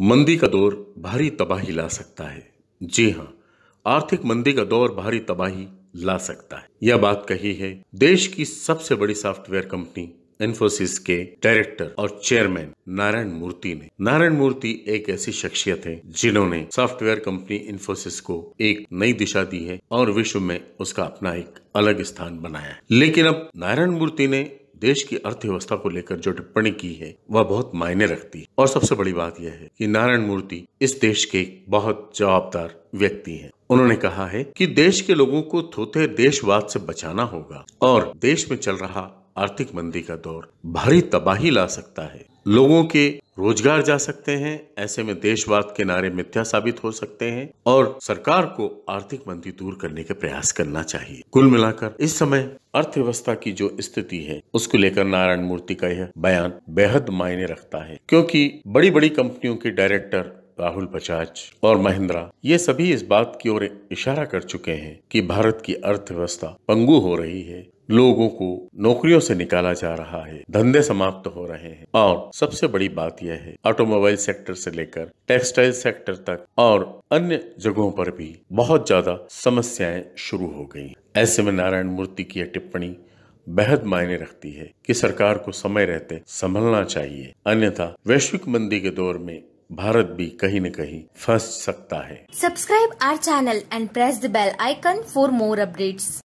मंदी का दौर भारी तबाही ला सकता है जी हाँ आर्थिक मंदी का दौर भारी तबाही ला सकता है यह बात कही है देश की सबसे बड़ी सॉफ्टवेयर कंपनी इन्फोसिस के डायरेक्टर और चेयरमैन नारायण मूर्ति ने नारायण मूर्ति एक ऐसी शख्सियत है जिन्होंने सॉफ्टवेयर कंपनी इन्फोसिस को एक नई दिशा दी है और विश्व में उसका अपना एक अलग स्थान बनाया है लेकिन अब नारायण मूर्ति ने देश की अर्थव्यवस्था को लेकर जो टिप्पणी की है वह बहुत मायने रखती है और सबसे बड़ी बात यह है कि नारायण मूर्ति इस देश के बहुत जवाबदार व्यक्ति हैं उन्होंने कहा है कि देश के लोगों को थोथे देशवाद से बचाना होगा और देश में चल रहा आर्थिक मंदी का दौर भारी तबाही ला सकता है लोगों के रोजगार जा सकते हैं ऐसे में देशवाद के नारे मिथ्या साबित हो सकते हैं और सरकार को आर्थिक मंदी दूर करने के प्रयास करना चाहिए कुल मिलाकर इस समय अर्थव्यवस्था की जो स्थिति है उसको लेकर नारायण मूर्ति का यह बयान बेहद मायने रखता है क्योंकि बड़ी बड़ी कंपनियों के डायरेक्टर राहुल बजाज और महिंद्रा ये सभी इस बात की ओर इशारा कर चुके हैं कि भारत की अर्थव्यवस्था पंगु हो रही है लोगों को नौकरियों से निकाला जा रहा है धंधे समाप्त हो रहे हैं और सबसे बड़ी बात यह है ऑटोमोबाइल सेक्टर से लेकर टेक्सटाइल सेक्टर तक और अन्य जगहों पर भी बहुत ज्यादा समस्याएं शुरू हो गई ऐसे में नारायण मूर्ति की यह टिप्पणी बेहद मायने रखती है कि सरकार को समय रहते संभलना चाहिए अन्यथा वैश्विक मंदी के दौर में भारत भी कहीं न कहीं फंस सकता है subscribe our channel and press the bell icon for more updates